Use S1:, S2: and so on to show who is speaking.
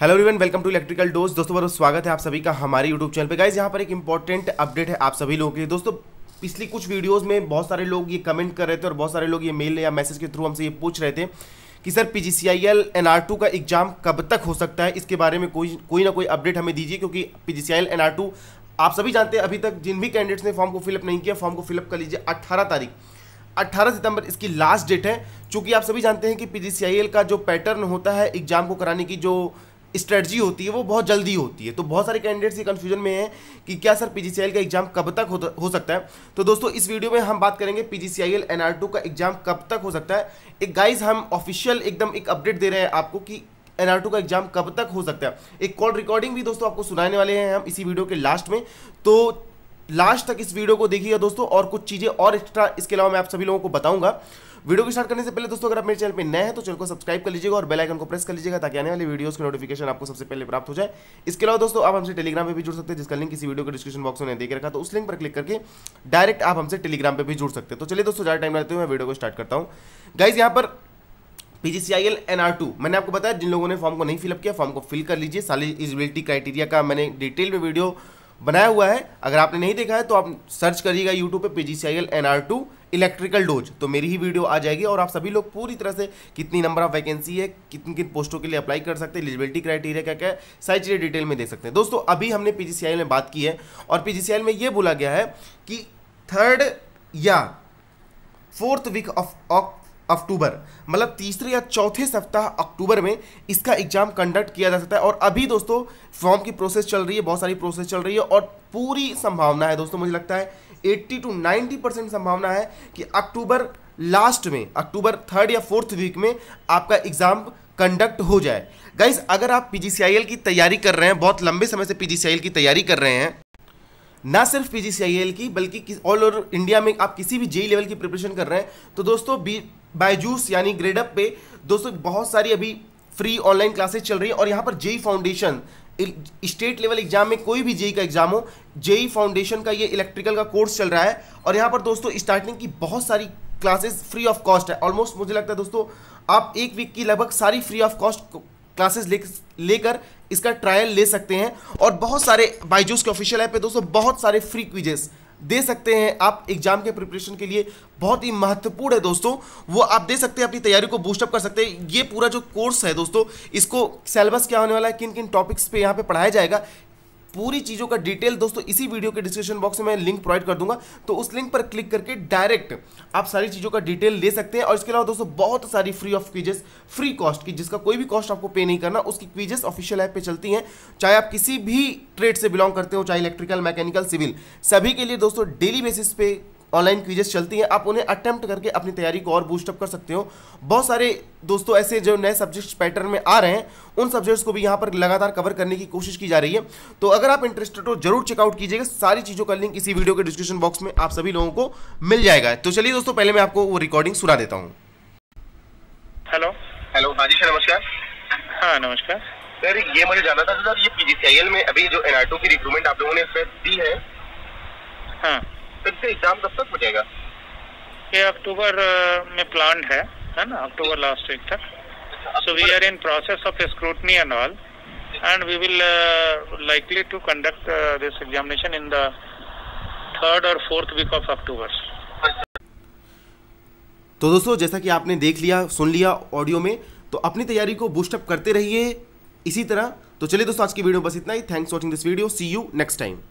S1: hello everyone welcome to Electrical Dose दोस्तों बहुत स्वागत है आप सभी का हमारे यूट्यूब चैनल पे गाइज यहाँ पर एक इंपॉर्टेंट अपडेट है आप सभी लोगों के लिए दोस्तों पिछली कुछ वीडियोस में बहुत सारे लोग ये कमेंट कर रहे थे और बहुत सारे लोग ये मेल या मैसेज के थ्रू हमसे ये पूछ रहे थे कि sir P G C I L N R two का एग्जाम कब तक हो सकता है इसके बारे में कोई कोई ना कोई अपडेट हमें दीजिए क्योंकि P G C I L N R two आप सभी जानते हैं अभी तक जिन भी कैंडिडेट्स ने फॉर्म को फिलअप नहीं किया फॉर्म को फिलअप कर लीजिए अट्ठारह तारीख 18 सितंबर इसकी लास्ट डेट है चूंकि आप सभी जानते हैं कि पी का जो पैटर्न होता है एग्जाम को कराने की जो स्ट्रेटजी होती है वो बहुत जल्दी होती है तो बहुत सारे कैंडिडेट्स ये कन्फ्यूजन में हैं कि क्या सर पीजीसीआई का एग्जाम कब तक हो, हो सकता है तो दोस्तों इस वीडियो में हम बात करेंगे पीजीसीआईएल टू का एग्जाम कब तक हो सकता है एक गाइज हम ऑफिशियल एकदम एक अपडेट दे रहे हैं आपको कि एनआर का एग्जाम कब तक हो सकता है एक कॉल रिकॉर्डिंग भी दोस्तों आपको सुनाने वाले हैं हम इसी वीडियो के लास्ट में तो लास्ट तक इस वीडियो को देखिएगा दोस्तों और कुछ चीज़ें और एक्स्ट्रा इसके अलावा मैं आप सभी लोगों को बताऊंगा वीडियो को स्टार्ट करने से पहले दोस्तों अगर आप मेरे चैनल पर नए हैं तो चैनल को सब्सक्राइब कर लीजिएगा और आइकन को प्रेस कर लीजिएगा ताकि आने वाली वीडियोस की नोटिफिकेशन आपको सबसे पहले प्राप्त हो जाए इसके अलावा दोस्तों आप हमसे टेलीग्राम पर भी जुड़ सकते हैं जिसका लिंक किसी वीडियो के डिस्क्रिप्शन बॉक्स में देख रखा तो उस लिंक पर क्लिक करके डायरेक्ट आप हमसे टेलीग्राम पर भी जुड़ सकते हैं तो चलिए दोस्तों ज़्यादा टाइम रहते हुए वीडियो को स्टार्ट करता हूँ गाइज यहाँ पर पीजीसीआईएल एनआर टू मैंने आपको बताया जिन लोगों ने फॉर्म को नहीं फिलअप किया फॉर्म को फिल कर लीजिए सारी इजिबिलिटी क्राइटेरिया का मैंने डिटेल में वीडियो बनाया हुआ है अगर आपने नहीं देखा है तो आप सर्च करिएगा यूट्यूब पे PGCIL NR two Electrical Dose तो मेरी ही वीडियो आ जाएगी और आप सभी लोग पूरी तरह से कितनी नंबर ऑफ वैकेंसी है किन किन पोस्टों के लिए अप्लाई कर सकते हैं एलिजिबिलिटी क्राइटेरिया क्या क्या है सारी चीज़ें डिटेल में देख सकते हैं दोस्तों अभी हमने पी में बात की है और पी में ये बोला गया है कि थर्ड या फोर्थ वीक ऑफ अक्टूबर मतलब तीसरे या चौथे सप्ताह अक्टूबर में इसका एग्जाम कंडक्ट किया जा सकता है और अभी दोस्तों फॉर्म की प्रोसेस चल रही है बहुत सारी प्रोसेस चल रही है और पूरी संभावना है दोस्तों मुझे लगता है एट्टी टू नाइन्टी परसेंट संभावना है कि अक्टूबर लास्ट में अक्टूबर थर्ड या फोर्थ वीक में आपका एग्ज़ाम कंडक्ट हो जाए गाइज अगर आप पीजीसीआईएल की तैयारी कर रहे हैं बहुत लंबे समय से पीजीसीआईएल की तैयारी कर रहे हैं ना सिर्फ पी की बल्कि ऑल ओवर इंडिया में आप किसी भी जेई लेवल e की प्रिपरेशन कर रहे हैं तो दोस्तों बी बायजूस यानी ग्रेडअप पे दोस्तों बहुत सारी अभी फ्री ऑनलाइन क्लासेस चल रही है और यहाँ पर JE foundation e state level exam में कोई भी जेई का एग्जाम हो जेई फाउंडेशन का ये इलेक्ट्रिकल का कोर्स चल रहा है और यहाँ पर दोस्तों स्टार्टिंग की बहुत सारी क्लासेस फ्री ऑफ कॉस्ट है ऑलमोस्ट मुझे लगता है दोस्तों आप एक वीक की लगभग सारी फ्री ऑफ कॉस्ट क्लासेस ले लेकर इसका ट्रायल ले सकते हैं और बहुत सारे बाइजूस के ऑफिशियल ऐप पे दोस्तों बहुत सारे फ्री क्विजेस दे सकते हैं आप एग्जाम के प्रिपरेशन के लिए बहुत ही महत्वपूर्ण है दोस्तों वो आप दे सकते हैं अपनी तैयारी को बूस्टअप कर सकते हैं ये पूरा जो कोर्स है दोस्तों इसको सिलेबस क्या होने वाला है किन किन टॉपिक्स पे यहाँ पे पढ़ाया जाएगा पूरी चीज़ों का डिटेल दोस्तों इसी वीडियो के डिस्क्रिप्शन बॉक्स में मैं लिंक प्रोवाइड कर दूंगा तो उस लिंक पर क्लिक करके डायरेक्ट आप सारी चीज़ों का डिटेल ले सकते हैं और इसके अलावा दोस्तों बहुत सारी free of quizzes free cost की जिसका कोई भी कॉस्ट आपको पे नहीं करना उसकी क्वीजेस ऑफिशियल ऐप पर चलती हैं चाहे आप किसी भी ट्रेड से बिलोंग करते हो चाहे इलेक्ट्रिकल मैकेनिकल सिविल सभी के लिए दोस्तों डेली बेसिस पे ऑनलाइन क्विजेस चलती हैं आप उन्हें अटैम्प्ट करके अपनी तैयारी को और बूस्टअप कर सकते हो बहुत सारे दोस्तों ऐसे जो नए सब्जेक्ट्स पैटर्न में आ रहे हैं उन सब्जेक्ट्स को भी यहाँ पर लगातार कवर करने की कोशिश की जा रही है तो अगर आप इंटरेस्टेड हो जरूर चेकआउट कीजिएगा सारी चीज़ों का लिंक इसी वीडियो के डिस्क्रिप्शन बॉक्स में आप सभी लोगों को मिल जाएगा तो चलिए दोस्तों पहले मैं आपको वो रिकॉर्डिंग सुना देता हूँ हेलो हेलो हाँ जी सर नमस्कार हाँ नमस्कार सर ये मुझे जानना था सर ये पीजीसीआईएल में अभी जो एनआरटो की रिक्रूटमेंट आप लोगों ने दी है हाँ से एग्जाम कब तक हो जाएगा ये अक्टूबर में प्लान है है ना अक्टूबर लास्ट वीक तक so we are in process of scrutiny and all and we will likely to conduct this examination in the third or fourth week of October तो दोस्तों जैसा कि आपने देख लिया सुन लिया ऑडियो में तो अपनी तैयारी को बूस्टअप करते रहिए इसी तरह तो चलिए दोस्तों आज की वीडियो बस इतना ही thanks watching this video see you next time